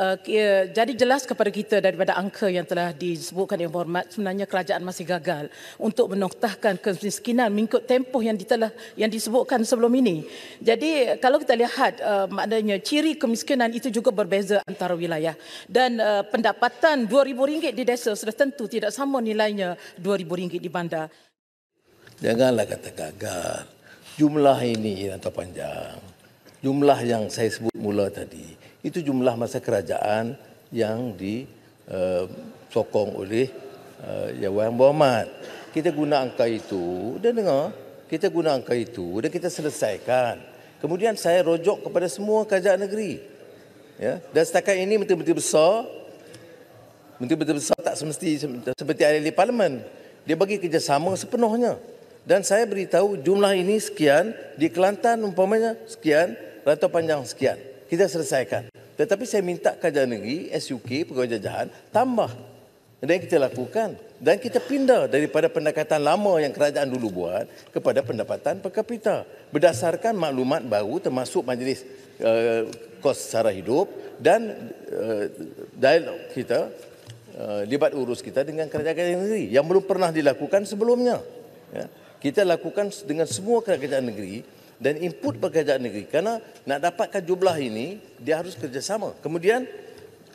Eh, ya, jadi jelas kepada kita daripada angka yang telah disebutkan yang hormat sebenarnya kerajaan masih gagal untuk menoktahkan kemiskinan mengikut tempoh yang telah yang disebutkan sebelum ini. Jadi kalau kita lihat uh, maknanya ciri kemiskinan itu juga berbeza antara wilayah dan uh, pendapatan RM2000 di desa sudah tentu tidak sama nilainya RM2000 di bandar. Janganlah kata gagal. Jumlah ini yang terpanjang. Jumlah yang saya sebut mula tadi itu jumlah masa kerajaan yang disokong eh, oleh eh, Yang Wayang Muhammad. Kita guna angka itu dan dengar, kita guna angka itu dan kita selesaikan. Kemudian saya rojok kepada semua kerajaan negeri. Ya, dan setakat ini menteri-menteri besar menteri-menteri besar tak semesti seperti ahli parlimen. Dia bagi kerjasama sepenuhnya. Dan saya beritahu jumlah ini sekian di Kelantan umpamanya sekian, rantau panjang sekian. Kita selesaikan. Tetapi saya minta kerajaan negeri, SUK, pegawai jajahan, tambah. Dan kita lakukan. Dan kita pindah daripada pendekatan lama yang kerajaan dulu buat kepada pendapatan per kapita. Berdasarkan maklumat baru termasuk majlis uh, kos sara hidup dan uh, dialog kita, uh, eh, libat urus kita dengan kerajaan negeri yang belum pernah dilakukan sebelumnya. Ya. Kita lakukan dengan semua kerajaan negeri dan input pekerjaan negeri. Karena nak dapatkan jumlah ini, dia harus kerjasama. Kemudian,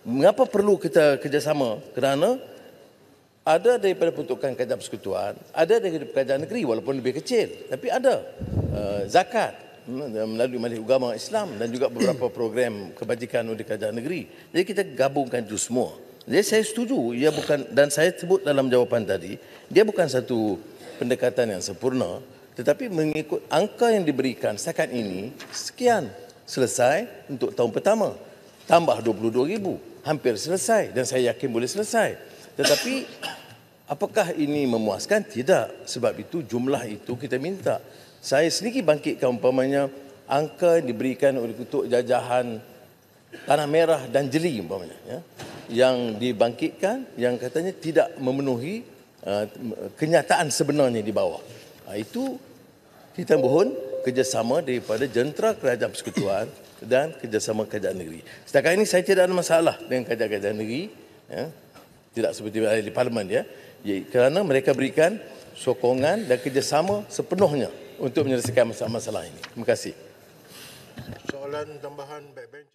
mengapa perlu kita kerjasama? Kerana ada daripada peruntukan kerajaan persekutuan, ada daripada kerajaan negeri walaupun lebih kecil. Tapi ada eh, zakat hmm, melalui Majlis Ugama Islam dan juga beberapa program kebajikan oleh kerajaan negeri. Jadi kita gabungkan itu semua. Jadi saya setuju ia bukan dan saya sebut dalam jawapan tadi, dia bukan satu pendekatan yang sempurna tetapi mengikut angka yang diberikan setakat ini, sekian selesai untuk tahun pertama. Tambah 22 ribu, hampir selesai dan saya yakin boleh selesai. Tetapi apakah ini memuaskan? Tidak. Sebab itu jumlah itu kita minta. Saya sendiri bangkitkan umpamanya angka yang diberikan oleh Ketua Jajahan Tanah Merah dan Jeli umpamanya. Ya. Yang dibangkitkan yang katanya tidak memenuhi uh, kenyataan sebenarnya di bawah. Ha, itu kita mohon kerjasama daripada jentera kerajaan persekutuan dan kerjasama kerajaan negeri. Setakat ini saya tidak ada masalah dengan kerajaan-kerajaan negeri. Ya. Tidak seperti di parlimen. Ya. ya. Kerana mereka berikan sokongan dan kerjasama sepenuhnya untuk menyelesaikan masalah-masalah ini. Terima kasih. Soalan tambahan backbench.